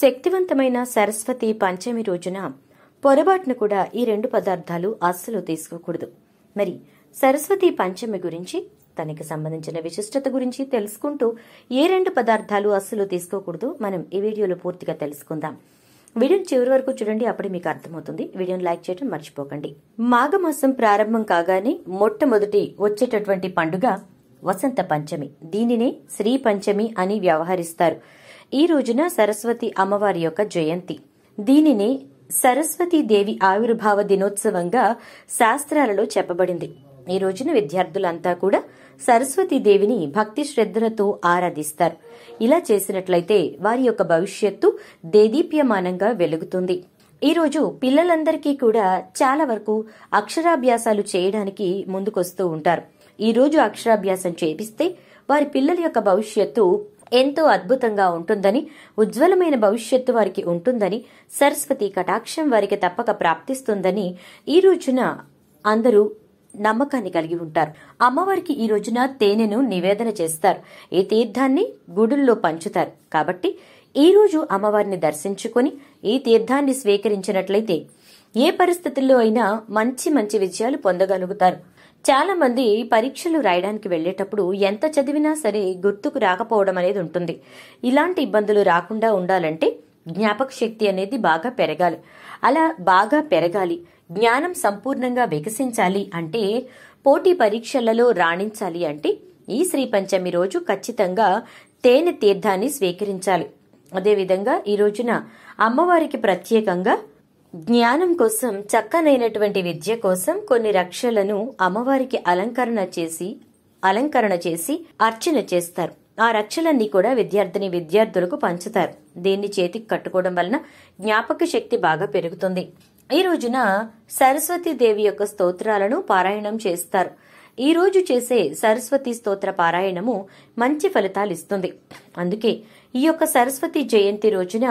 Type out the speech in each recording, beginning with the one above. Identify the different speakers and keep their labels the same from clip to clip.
Speaker 1: శక్తివంతమైన సరస్వతి పంచమి రోజున పొరపాటున కూడా ఈ రెండు పదార్థాలు అస్సలు తీసుకోకూడదు మరి సరస్వతి పంచమి గురించి తనకి సంబంధించిన విశిష్టత గురించి తెలుసుకుంటూ ఏ రెండు పదార్థాలు అస్సలు తీసుకోకూడదు మనం ఈ వీడియోలో పూర్తిగా తెలుసుకుందాం వీడియోని చివరి వరకు చూడండి అప్పుడే మీకు అర్థమవుతుంది వీడియోని లైక్ చేయడం మర్చిపోకండి మాఘమాసం ప్రారంభం కాగానే మొట్టమొదటి వచ్చేటటువంటి పండుగ వసంత పంచమి దీనినే శ్రీ పంచమి అని వ్యవహరిస్తారు ఈ రోజున సరస్వతి అమ్మవారి యొక్క జయంతి దీనిని దేవి ఆవిర్భావ దినోత్సవంగా శాస్త్రాలలో చెప్పబడింది ఈ రోజున విద్యార్థులంతా కూడా దేవిని భక్తి శ్రద్ధలతో ఆరాధిస్తారు ఇలా చేసినట్లయితే వారి యొక్క భవిష్యత్తు దేదీప్యమానంగా వెలుగుతుంది ఈరోజు పిల్లలందరికీ కూడా చాలా వరకు అక్షరాభ్యాసాలు చేయడానికి ముందుకొస్తూ ఉంటారు ఈ రోజు అక్షరాభ్యాసం చేపిస్తే వారి పిల్లల యొక్క భవిష్యత్తు ఎంతో అద్భుతంగా ఉంటుందని ఉజ్వలమైన భవిష్యత్తు వారికి ఉంటుందని సరస్వతి కటాక్షం వారికి తప్పక ప్రాప్తిస్తుందని ఈ రోజున అందరూ నమ్మకాన్ని కలిగి ఉంటారు అమ్మవారికి ఈ రోజున తేనెను నివేదన చేస్తారు ఈ తీర్థాన్ని గుడుల్లో పంచుతారు కాబట్టి ఈ రోజు అమ్మవారిని దర్శించుకుని ఈ తీర్థాన్ని స్వీకరించినట్లయితే ఏ పరిస్థితుల్లో అయినా మంచి మంచి విజయాలు పొందగలుగుతారు చాలా మంది పరీక్షలు రాయడానికి వెళ్ళేటప్పుడు ఎంత చదివినా సరే గుర్తుకు రాకపోవడం అనేది ఉంటుంది ఇలాంటి ఇబ్బందులు రాకుండా ఉండాలంటే జ్ఞాపక శక్తి అనేది బాగా పెరగాలి అలా బాగా పెరగాలి జ్ఞానం సంపూర్ణంగా వికసించాలి అంటే పోటీ పరీక్షలలో రాణించాలి అంటే ఈ శ్రీ పంచమి రోజు ఖచ్చితంగా తేనె తీర్థాన్ని స్వీకరించాలి అదేవిధంగా ఈ రోజున అమ్మవారికి ప్రత్యేకంగా జ్ఞానం కోసం చక్కనైనటువంటి విద్య కోసం కొన్ని రక్షలను అమ్మవారికి అలంకరణ చేసి అలంకరణ చేసి అర్చన చేస్తారు ఆ రక్షలన్నీ కూడా విద్యార్థిని విద్యార్థులకు పంచుతారు దీన్ని చేతికి కట్టుకోవడం వలన జ్ఞాపక శక్తి బాగా పెరుగుతుంది ఈ రోజున దేవి యొక్క స్తోత్రాలను పారాయణం చేస్తారు ఈ రోజు చేసే సరస్వతి స్తోత్ర పారాయణము మంచి ఫలితాలు ఇస్తుంది అందుకే ఈ యొక్క సరస్వతి జయంతి రోజున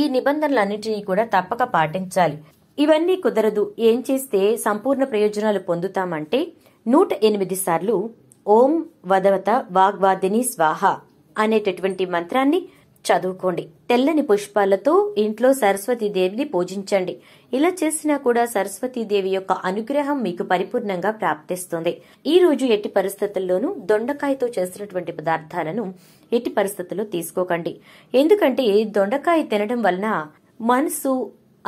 Speaker 1: ఈ నిబంధనలన్నింటినీ కూడా తప్పక పాటించాలి ఇవన్నీ కుదరదు ఏం చేస్తే సంపూర్ణ ప్రయోజనాలు పొందుతామంటే నూట ఎనిమిది సార్లు ఓం వదవత వాగ్వాదిని స్వాహ అనేటటువంటి మంత్రాన్ని చదువుకోండి తెల్లని పుష్పాలతో ఇంట్లో సరస్వతీదేవిని పూజించండి ఇలా చేసినా కూడా సరస్వతీదేవి యొక్క అనుగ్రహం మీకు పరిపూర్ణంగా ప్రాప్తిస్తుంది ఈ రోజు ఎట్టి పరిస్థితుల్లోనూ దొండకాయతో చేసినటువంటి పదార్థాలను ఎట్టి పరిస్థితుల్లో తీసుకోకండి ఎందుకంటే దొండకాయ తినడం వలన మనసు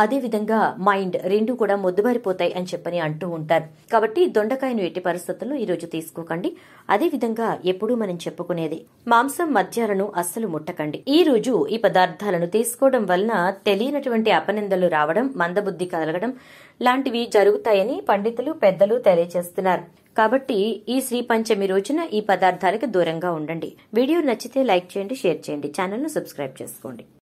Speaker 1: అదేవిధంగా మైండ్ రెండు కూడా మొద్దుబారిపోతాయి అని చెప్పని అంటూ ఉంటారు కాబట్టి దొండకాయను ఎట్టి పరిస్థితుల్లో ఈరోజు తీసుకోకండి అదేవిధంగా ఎప్పుడూ మనం చెప్పుకునేది మాంసం మద్యాలను అస్సలు ముట్టకండి ఈ రోజు ఈ పదార్థాలను తీసుకోవడం వలన తెలియనటువంటి అపనిందలు రావడం మందబుద్ధి కలగడం లాంటివి జరుగుతాయని పండితులు పెద్దలు తెలియజేస్తున్నారు కాబట్టి ఈ శ్రీ పంచమి రోజున ఈ పదార్థాలకు దూరంగా ఉండండి వీడియో నచ్చితే లైక్ చేయండి షేర్ చేయండి ఛానల్ను సబ్స్క్రైబ్ చేసుకోండి